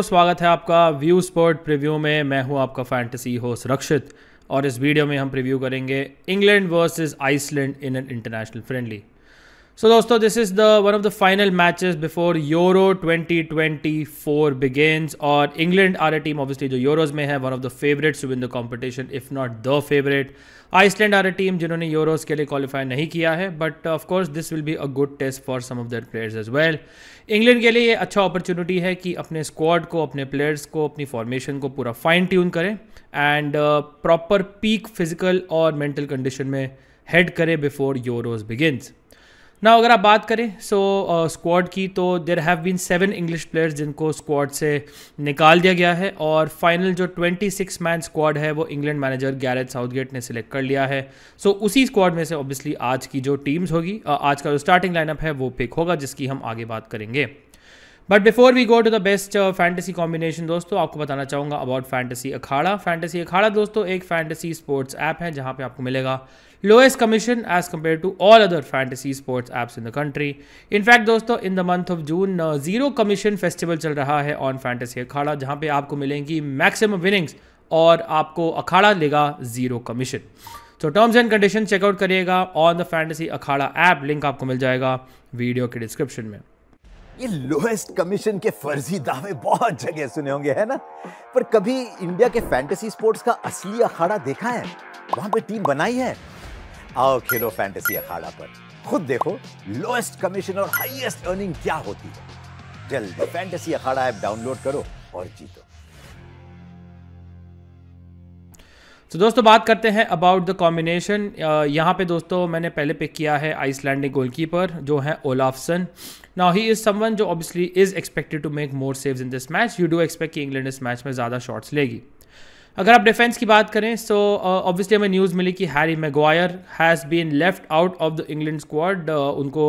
दोस्तों स्वागत है आपका व्यू स्पोर्ट प्रिव्यू में मैं हूं आपका फैंटेसी हो सुरक्षित और इस वीडियो में हम प्रिव्यू करेंगे England versus Iceland in an international friendly so so, दोस्तों this is the one of the final matches before Euro 2024 begins और England are a team obviously जो यूरोज में है one of the favourites win the competition if not the favourite Iceland are a team जिन्होंने Euros के लिए qualify नहीं किया है but of course this will be a good test for some of there players as well England के लिए ये अच्छा अपॉर्चुनिटी है कि अपने स्क्वाड को अपने प्लेयर्स को अपनी फॉर्मेशन को पूरा फाइन ट्यून करें एंड प्रॉपर पीक फिजिकल और मेंटल कंडीशन में हेड करें बिफोर यूरोज बिगिनस ना अगर आप बात करें सो so, स्क्वाड uh, की तो there have been seven English players जिनको स्क्वाड से निकाल दिया गया है और फाइनल जो ट्वेंटी सिक्स मैन स्क्वाड है वो इंग्लैंड मैनेजर गैरेट साउथगेट ने सिलेक्ट कर लिया है सो so, उसी स्क्वाड में से ऑब्वियसली आज की जो टीम्स होगी uh, आज का जो स्टार्टिंग लाइनअप है वो पिक होगा जिसकी हम आगे बात करेंगे but before we go to the best fantasy combination दोस्तों आपको बताना चाहूंगा about Fantasy Akhada Fantasy Akhada दोस्तों एक फैंटेसी स्पोर्ट्स ऐप है जहां पे आपको मिलेगा lowest commission as compared to all other fantasy sports apps in the country in fact दोस्तों in the month of June zero commission festival चल रहा है ऑन फैंटेसी अखाड़ा जहां पे आपको मिलेंगी मैक्सिमम विनिंग्स और आपको अखाड़ा लेगा जीरो कमीशन तो टर्म्स एंड कंडीशन चेकआउट करिएगा on the Fantasy Akhada app link आपको मिल जाएगा वीडियो के डिस्क्रिप्शन में ये लोएस्ट कमीशन के फर्जी दावे बहुत जगह सुने होंगे है ना पर कभी इंडिया के फैंटेसी स्पोर्ट्स का असली अखाड़ा देखा है वहां पे टीम बनाई है आओ खेलो फैंटेसी अखाड़ा पर खुद देखो लोएस्ट कमीशन और हाईएस्ट अर्निंग क्या होती है जल्द फैंटेसी अखाड़ा ऐप डाउनलोड करो और जीतो तो so, दोस्तों बात करते हैं अबाउट द कॉम्बिनेशन यहाँ पे दोस्तों मैंने पहले पिक किया है आइसलैंडिक गोलकीपर जो है Olafsson now he is someone जो obviously is expected to make more saves in this match you do expect कि इंग्लैंड इस मैच में ज़्यादा शॉट्स लेगी अगर आप डिफेंस की बात करें सो ऑब्वियसली uh, हमें न्यूज़ मिली कि Harry Maguire has been left out of the England squad उनको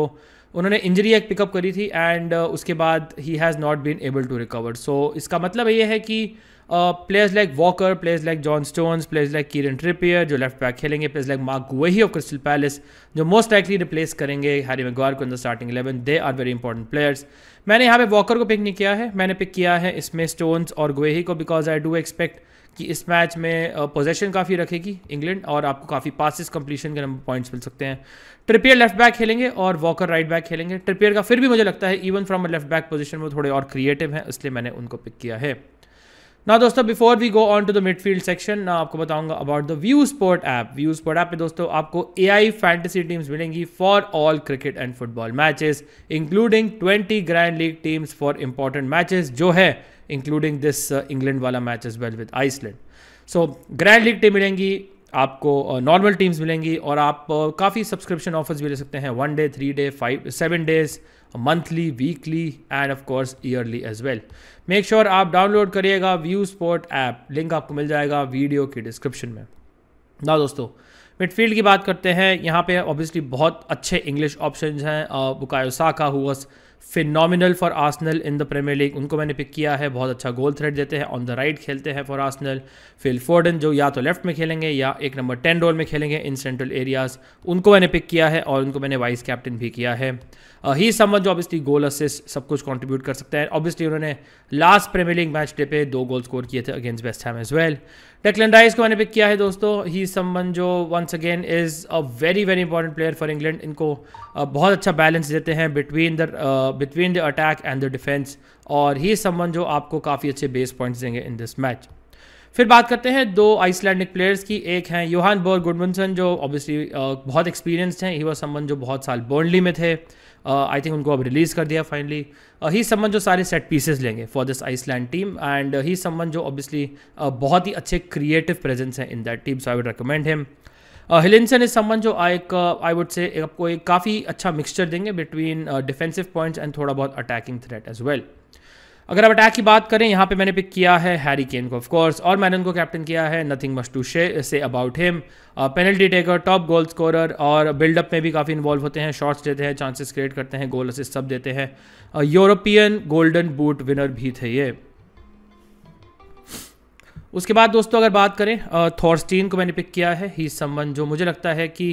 उन्होंने इंजरी एक पिकअप करी थी एंड uh, उसके बाद he has not been able to recover so इसका मतलब ये है कि players like Walker players like John Stones players like Kieran Trippier जो लेफ्ट बैक खेलेंगे players like Marc Guehi of Crystal Palace जो मोस्ट लाइकली रिप्लेस करेंगे Harry Maguire को in the starting eleven they are very important players मैंने यहाँ पे walker को pick नहीं किया है मैंने पिक किया है इसमें स्टोन्स और गुवेही को बिकॉज आई डू एक्सपेक्ट कि इस मैच में पोजेशन uh, काफ़ी रखेगी इंग्लैंड और आपको काफ़ी पासिस कंप्लीशन के नंबर पॉइंट्स मिल सकते हैं ट्रिपियर लेफ्ट बैक खेलेंगे और वॉकर राइट बैक खेलेंगे ट्रिपियर का फिर भी मुझे लगता है even from a left back position वो थोड़े और क्रिएटिव हैं इसलिए मैंने उनको पिक किया है ना दोस्तों before we go on to the midfield section ना आपको बताऊंगा about the View Sport app View Sport app पे दोस्तों आपको ए आई फैंटेसी टीम्स मिलेंगी for all cricket and football matches including twenty grand league teams for important matches जो है including this England वाला match as well with Iceland so grand league team मिलेंगी आपको normal teams मिलेंगी और आप काफ़ी सब्सक्रिप्शन ऑफर्स भी ले सकते हैं one day three day five seven days monthly weekly and of course yearly as well make sure आप डाउनलोड करिएगा व्यू स्पोर्ट ऐप लिंक आपको मिल जाएगा वीडियो के डिस्क्रिप्शन में ना दोस्तों मिडफील्ड की बात करते हैं यहाँ पे ऑब्वियसली बहुत अच्छे इंग्लिश ऑप्शन हैं बुकायोसा का हुआ phenomenal for Arsenal in the Premier League उनको मैंने पिक किया है बहुत अच्छा गोल थ्रेड देते हैं ऑन द राइट खेलते हैं फॉर आर्सनल फिल फोर्डन जो या तो लेफ्ट में खेलेंगे या एक नंबर टेन रोल में खेलेंगे इन सेंट्रल एरियाज उनको मैंने पिक किया है और उनको मैंने वाइस कैप्टन भी किया है ही uh, समझ जो ऑब्वियसली गोल असिस्ट सब कुछ कॉन्ट्रीब्यूट कर सकते हैं ऑब्वियसली उन्होंने last Premier League match day पे दो गोल स्कोर किए थे against West Ham as well Declan Rice को मैंने पिक किया है दोस्तों ही संबंध जो once again is a very very important player for England इनको uh, बहुत अच्छा बैलेंस देते हैं between the between the attack and the defence और ही संबंध जो आपको काफ़ी अच्छे बेस पॉइंट्स देंगे इन दिस मैच फिर बात करते हैं दो आइसलैंडिक प्लेयर्स की एक हैं योहान बोर गुडमनसन जो ऑब्वियसली uh, बहुत एक्सपीरियंसड हैं ही वो संबंध जो बहुत साल बर्नली में थे आई uh, थिंक उनको अब रिलीज़ कर दिया फाइनली ही संबंध जो सारे सेट पीसेस लेंगे for this Iceland team and ही संबंध जो ऑब्वियसली uh, बहुत ही अच्छे क्रिएटिव प्रेजेंस हैं in that team so I would recommend him हिलिनसन इज समन जो आई आई वुड से आपको एक काफ़ी अच्छा मिक्सचर देंगे बिटवीन डिफेंसिव पॉइंट्स एंड थोड़ा बहुत अटैकिंग थ्रेट एज वेल अगर आप अटैक की बात करें यहाँ पे मैंने पिक किया है हैरी केन को ऑफकोर्स और मैंने उनको कैप्टन किया है नथिंग मस्ट टू शे say about him penalty taker top goal scorer और बिल्डअप में भी काफ़ी इन्वॉल्व होते हैं शॉट्स देते हैं चांसेस क्रिएट करते हैं गोल असिस्ट सब देते हैं यूरोपियन गोल्डन बूट विनर भी थे ये उसके बाद दोस्तों अगर बात करें थॉर्स्टीन को मैंने पिक किया है ही समवन जो मुझे लगता है कि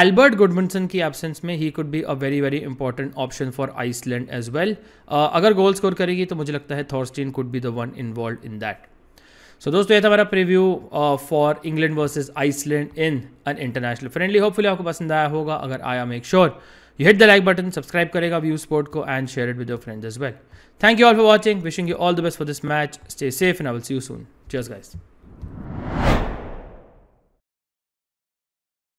एल्बर्ट गुडमिनसन की एब्सेंस में he could be a very very important option for Iceland as well अगर गोल स्कोर करेगी तो मुझे लगता है Thorstein could be the one involve in that so दोस्तों ये था हमारा preview for England versus Iceland in an international friendly hopefully आपको पसंद आया होगा अगर आया make sure sure you hit the like button, subscribe karega view sport ko and share it with your friends as well. Thank you all for watching. Wishing you all the best for this match. Stay safe and I will see you soon. Cheers guys.